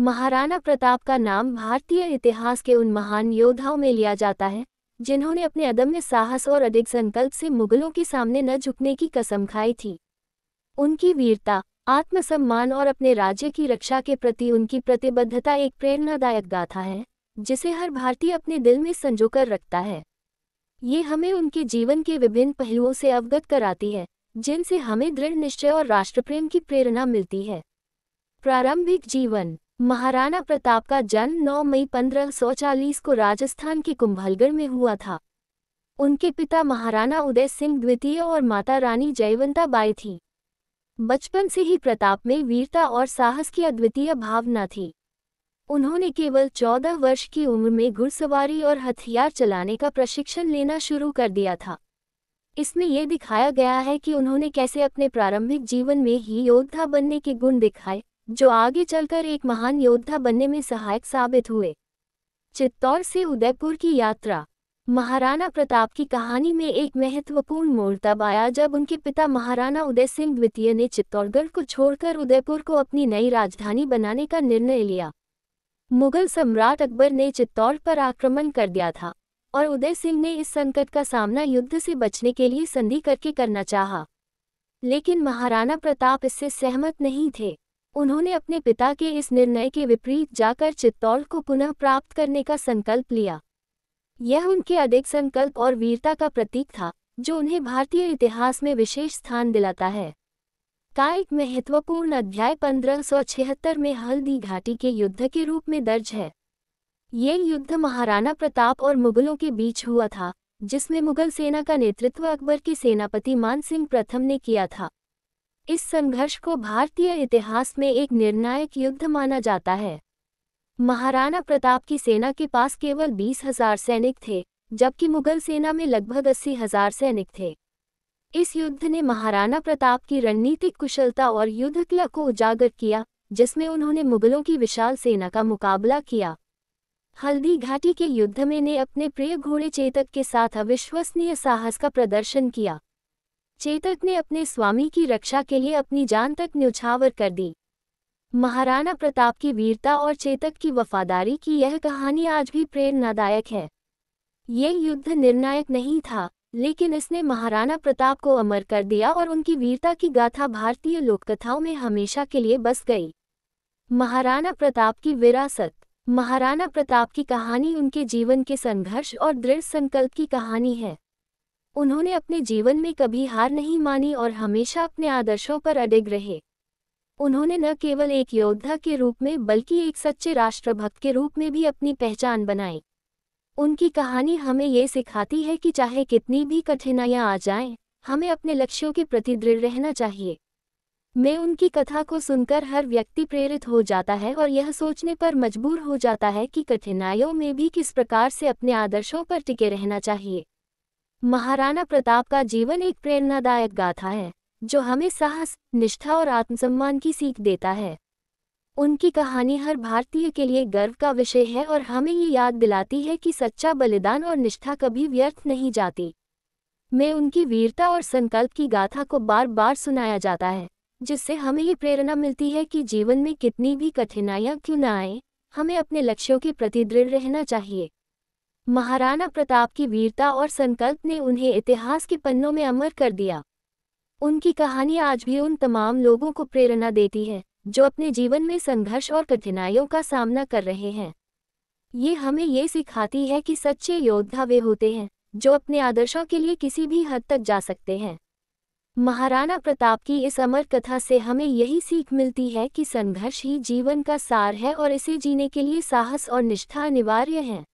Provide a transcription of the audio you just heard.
महाराणा प्रताप का नाम भारतीय इतिहास के उन महान योद्धाओं में लिया जाता है जिन्होंने अपने अदम्य साहस और अधिक संकल्प से मुगलों के सामने न झुकने की कसम खाई थी उनकी वीरता आत्मसम्मान और अपने राज्य की रक्षा के प्रति उनकी प्रतिबद्धता एक प्रेरणादायक गाथा है जिसे हर भारतीय अपने दिल में संजोकर रखता है ये हमें उनके जीवन के विभिन्न पहलुओं से अवगत कराती है जिनसे हमें दृढ़ निश्चय और राष्ट्रप्रेम की प्रेरणा मिलती है प्रारंभिक जीवन महाराणा प्रताप का जन्म 9 मई 1540 को राजस्थान के कुंभलगढ़ में हुआ था उनके पिता महाराणा उदय सिंह द्वितीय और माता रानी जयवंता बाई थी बचपन से ही प्रताप में वीरता और साहस की अद्वितीय भावना थी उन्होंने केवल चौदह वर्ष की उम्र में घुड़सवारी और हथियार चलाने का प्रशिक्षण लेना शुरू कर दिया था इसमें यह दिखाया गया है कि उन्होंने कैसे अपने प्रारंभिक जीवन में ही योद्धा बनने के गुण दिखाए जो आगे चलकर एक महान योद्धा बनने में सहायक साबित हुए चित्तौड़ से उदयपुर की यात्रा महाराणा प्रताप की कहानी में एक महत्वपूर्ण मोड़ तब आया जब उनके पिता महाराणा उदय सिंह द्वितीय ने चित्तौड़गढ़ को छोड़कर उदयपुर को अपनी नई राजधानी बनाने का निर्णय लिया मुगल सम्राट अकबर ने चित्तौड़ पर आक्रमण कर दिया था और उदय सिंह ने इस संकट का सामना युद्ध से बचने के लिए संधि करके करना चाहा लेकिन महाराणा प्रताप इससे सहमत नहीं थे उन्होंने अपने पिता के इस निर्णय के विपरीत जाकर चित्तौड़ को पुनः प्राप्त करने का संकल्प लिया यह उनके अधिक संकल्प और वीरता का प्रतीक था जो उन्हें भारतीय इतिहास में विशेष स्थान दिलाता है का एक महत्वपूर्ण अध्याय पंद्रह में हल्दी घाटी के युद्ध के रूप में दर्ज है ये युद्ध महाराणा प्रताप और मुगलों के बीच हुआ था जिसमें मुगल सेना का नेतृत्व अकबर के सेनापति मानसिंह प्रथम ने किया था इस संघर्ष को भारतीय इतिहास में एक निर्णायक युद्ध माना जाता है महाराणा प्रताप की सेना के पास केवल बीस हजार सैनिक थे जबकि मुगल सेना में लगभग अस्सी हजार सैनिक थे इस युद्ध ने महाराणा प्रताप की रणनीतिक कुशलता और युद्ध कला को उजागर किया जिसमें उन्होंने मुगलों की विशाल सेना का मुकाबला किया हल्दी घाटी के युद्ध में ने अपने प्रिय घोड़े चेतक के साथ अविश्वसनीय साहस का प्रदर्शन किया चेतक ने अपने स्वामी की रक्षा के लिए अपनी जान तक न्यौछावर कर दी महाराणा प्रताप की वीरता और चेतक की वफादारी की यह कहानी आज भी प्रेरणादायक है ये युद्ध निर्णायक नहीं था लेकिन इसने महाराणा प्रताप को अमर कर दिया और उनकी वीरता की गाथा भारतीय लोककथाओं में हमेशा के लिए बस गई महाराणा प्रताप की विरासत महाराणा प्रताप की कहानी उनके जीवन के संघर्ष और दृढ़ संकल्प की कहानी है उन्होंने अपने जीवन में कभी हार नहीं मानी और हमेशा अपने आदर्शों पर अडिग रहे उन्होंने न केवल एक योद्धा के रूप में बल्कि एक सच्चे राष्ट्रभक्त के रूप में भी अपनी पहचान बनाई उनकी कहानी हमें ये सिखाती है कि चाहे कितनी भी कठिनाइयाँ आ जाएं, हमें अपने लक्ष्यों के प्रति दृढ़ रहना चाहिए मैं उनकी कथा को सुनकर हर व्यक्ति प्रेरित हो जाता है और यह सोचने पर मजबूर हो जाता है कि कठिनाइयों में भी किस प्रकार से अपने आदर्शों पर टिके रहना चाहिए महाराणा प्रताप का जीवन एक प्रेरणादायक गाथा है जो हमें साहस निष्ठा और आत्मसम्मान की सीख देता है उनकी कहानी हर भारतीय के लिए गर्व का विषय है और हमें ये याद दिलाती है कि सच्चा बलिदान और निष्ठा कभी व्यर्थ नहीं जाती मैं उनकी वीरता और संकल्प की गाथा को बार बार सुनाया जाता है जिससे हमें ये प्रेरणा मिलती है कि जीवन में कितनी भी कठिनाइयाँ क्यों न आए हमें अपने लक्ष्यों के प्रति दृढ़ रहना चाहिए महाराणा प्रताप की वीरता और संकल्प ने उन्हें इतिहास के पन्नों में अमर कर दिया उनकी कहानी आज भी उन तमाम लोगों को प्रेरणा देती है जो अपने जीवन में संघर्ष और कठिनाइयों का सामना कर रहे हैं ये हमें ये सिखाती है कि सच्चे योद्धा वे होते हैं जो अपने आदर्शों के लिए किसी भी हद तक जा सकते हैं महाराणा प्रताप की इस अमर कथा से हमें यही सीख मिलती है कि संघर्ष ही जीवन का सार है और इसे जीने के लिए साहस और निष्ठा अनिवार्य है